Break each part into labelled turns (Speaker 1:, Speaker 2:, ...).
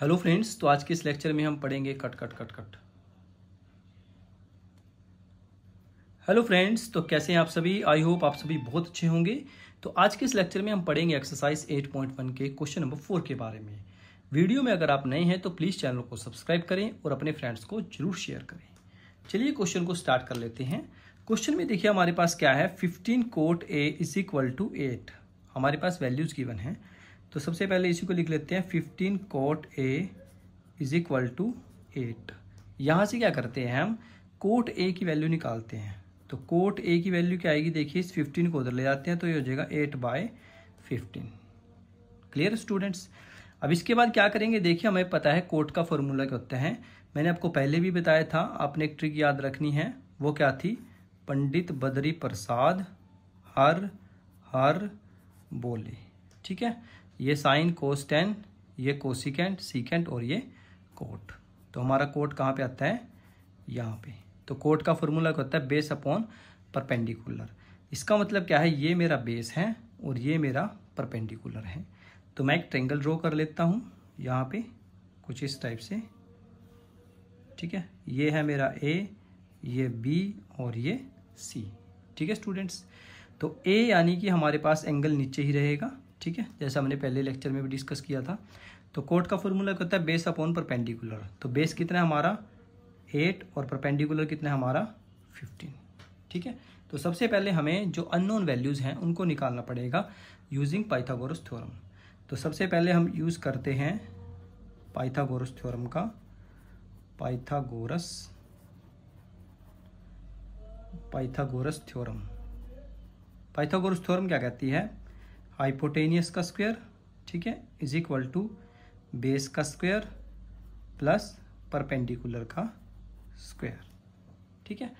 Speaker 1: hello friends तो आज के इस लेक्चर में हम पढ़ेंगे cut cut cut cut hello friends तो कैसे हैं आप सभी आई होप आप सभी बहुत अच्छे होंगे तो आज के इस लेक्चर में हम पढ़ेंगे एक्सरसाइज 8.1 के क्वेश्चन नंबर फोर के बारे में वीडियो में अगर आप नए हैं तो प्लीज़ चैनल को सब्सक्राइब करें और अपने फ्रेंड्स को जरूर शेयर करें चलिए क्वेश्चन को स्टार्ट कर लेते हैं क्वेश्चन में देखिए हमारे पास क्या है fifteen cot A is equal to eight हमारे पास वैल्यूज़ गिवन है तो सबसे पहले इसी को लिख लेते हैं fifteen cot A is equal to eight यहाँ से क्या करते हैं हम कोट ए की वैल्यू निकालते हैं तो कोट ए की वैल्यू क्या आएगी देखिए इस फिफ्टीन को उधर ले जाते हैं तो ये हो जाएगा eight by fifteen clear students अब इसके बाद क्या करेंगे देखिए हमें पता है कोट का फॉर्मूला क्या होता है मैंने आपको पहले भी बताया था आपने एक ट्रिक याद रखनी है वो क्या थी पंडित बद्री प्रसाद हर हर बोले ठीक है ये साइन कोस टेन ये कोसिकेंट सीकेंट और ये कोट तो हमारा कोट कहाँ पे आता है यहाँ पे तो कोट का फॉर्मूला क्या होता है बेस अपॉन परपेंडिकुलर इसका मतलब क्या है ये मेरा बेस है और ये मेरा परपेंडिकुलर है तो मैं एक ट्रेंगल ड्रॉ कर लेता हूँ यहाँ पे कुछ इस टाइप से ठीक है ये है मेरा ए ये बी और ये सी ठीक है स्टूडेंट्स तो ए यानी कि हमारे पास एंगल नीचे ही रहेगा ठीक है जैसा हमने पहले लेक्चर में भी डिस्कस किया था तो कोट का फॉर्मूला क्या होता है बेस अपॉन परपेंडिकुलर तो बेस कितना है हमारा एट और परपेंडिकुलर कितना है हमारा फिफ्टीन ठीक है तो सबसे पहले हमें जो अननोन वैल्यूज़ हैं उनको निकालना पड़ेगा यूजिंग पाइथागोरस थ्योरम तो सबसे पहले हम यूज़ करते हैं पाइथागोरस थ्योरम का Pythagoras Pythagoras theorem Pythagoras theorem क्या कहती है हाइपोटेनियस का स्क्वायर ठीक है इज इक्वल टू बेस का स्क्वायर प्लस परपेंडिकुलर का स्क्वायर ठीक है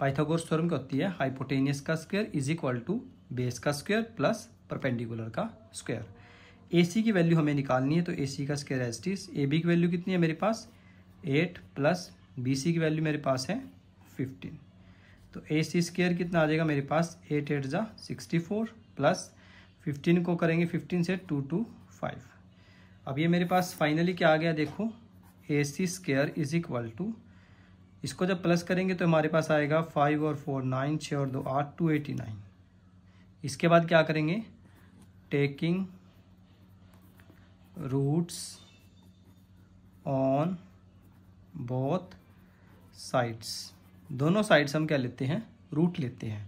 Speaker 1: पाइथागोरस थ्योरम क्या होती है हाइपोटेनियस का square is equal to base का स्क्वायर प्लस परपेंडिकुलर का स्क्वायर ए सी की वैल्यू हमें निकालनी है तो ए सी का square S T A B की वैल्यू कितनी है मेरे पास एट प्लस बी सी की वैल्यू मेरे पास है फिफ्टीन तो ए सी स्क्वेयर कितना आ जाएगा मेरे पास एट एट जा सिक्सटी फोर प्लस फिफ्टीन को करेंगे फिफ्टीन से टू टू फाइव अब ये मेरे पास फाइनली क्या आ गया देखो A C square is equal to इसको जब प्लस करेंगे तो हमारे पास आएगा फाइव और फोर नाइन छः और दो आठ टू एटी नाइन इसके बाद क्या करेंगे taking roots on both sides दोनों साइड्स हम क्या लेते हैं रूट लेते हैं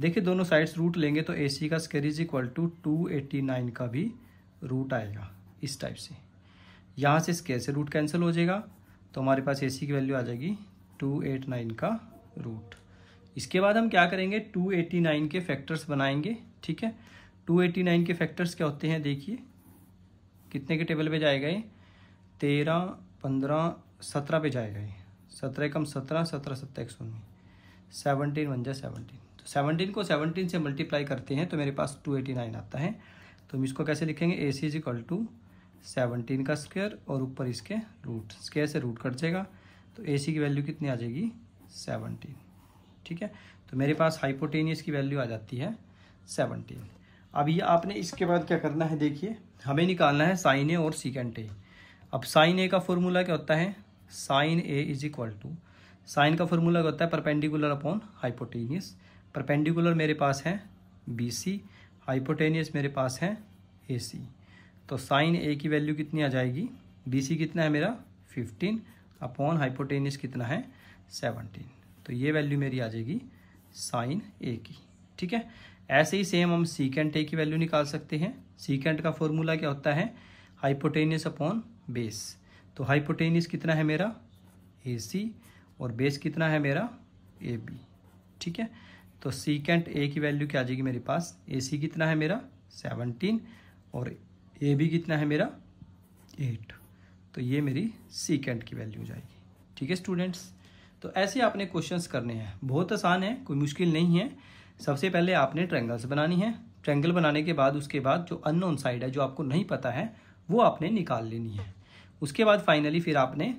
Speaker 1: देखिए दोनों साइड्स रूट लेंगे तो ए सी का square is equal to two eighty nine का भी रूट आएगा इस टाइप से यहाँ से स्केयर से रूट कैंसिल हो जाएगा तो हमारे पास ए सी की वैल्यू आ जाएगी टू एट नाइन का रूट इसके बाद हम क्या करेंगे टू एटी नाइन के फैक्टर्स बनाएंगे ठीक है टू एटी नाइन के फैक्टर्स क्या होते हैं देखिए कितने के टेबल पे जाएगा ये तेरह पंद्रह सत्रह पे जाएगा ये सत्रह कम सत्रह सत्रह सत्रह एक सौ उन्नीस सेवनटीन वन जाए सेवनटीन तो सेवनटीन को सेवनटीन से मल्टीप्लाई करते हैं तो मेरे पास टू एटी नाइन आता है तो हम इसको कैसे लिखेंगे A C is equal to seventeen का स्क्वेयर और ऊपर इसके रूट स्क्वेयर से रूट कट जाएगा तो ए सी की वैल्यू कितनी आ जाएगी सेवनटीन ठीक है तो मेरे पास हाइपोटेनियस की वैल्यू आ जाती है सेवनटीन अब ये आपने इसके बाद क्या करना है देखिए हमें निकालना है साइन ए और सिकेंट ए अब साइन ए का फॉर्मूला क्या होता है sine A is equal to sine का फॉर्मूला क्या होता है परपेंडिकुलर अपॉन हाइपोटेनियस परपेंडिकुलर मेरे पास है बी सी हाइपोटेनियस मेरे पास है ए सी तो साइन ए की वैल्यू कितनी आ जाएगी बी सी कितना है मेरा फिफ्टीन अपॉन हाइपोटेनियस कितना है सेवनटीन तो ये वैल्यू मेरी आ जाएगी साइन ए की ठीक है ऐसे ही सेम हम सीकेंट ए की वैल्यू निकाल सकते हैं सीकेंट का फॉर्मूला क्या होता है हाइपोटेनियस अपॉन बेस तो हाइपोटेनियस कितना है मेरा ए सी और बेस कितना है मेरा ए बी ठीक है तो सीकेंट ए की वैल्यू क्या आ जाएगी मेरे पास ए सी कितना है मेरा सेवनटीन और ए बी कितना है मेरा एट तो ये मेरी सीकेंट की वैल्यू हो जाएगी ठीक है स्टूडेंट्स तो ऐसे आपने क्वेश्चंस करने हैं बहुत आसान है कोई मुश्किल नहीं है सबसे पहले आपने ट्रैंगल्स बनानी है ट्रैंगल बनाने के बाद उसके बाद जो अननोन साइड है जो आपको नहीं पता है वो आपने निकाल लेनी है उसके बाद फाइनली फिर आपने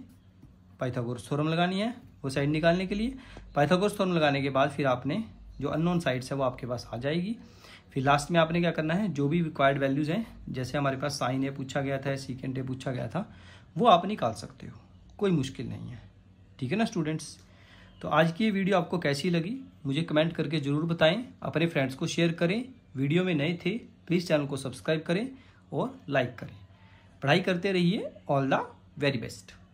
Speaker 1: पाइथागोरस थ्योरम लगानी है वो साइड निकालने के लिए पाइथागोरस थ्योरम लगाने के बाद फिर आपने जो अननोन साइट्स है वो आपके पास आ जाएगी फिर लास्ट में आपने क्या करना है जो भी रिक्वायर्ड वैल्यूज़ हैं जैसे हमारे पास साइन ए पूछा गया था सीकेंड ए पूछा गया था वो आप निकाल सकते हो कोई मुश्किल नहीं है ठीक है ना स्टूडेंट्स तो आज की ये वीडियो आपको कैसी लगी मुझे कमेंट करके ज़रूर बताएं अपने फ्रेंड्स को शेयर करें वीडियो में नए थे प्लीज़ तो चैनल को सब्सक्राइब करें और लाइक करें पढ़ाई करते रहिए ऑल द वेरी बेस्ट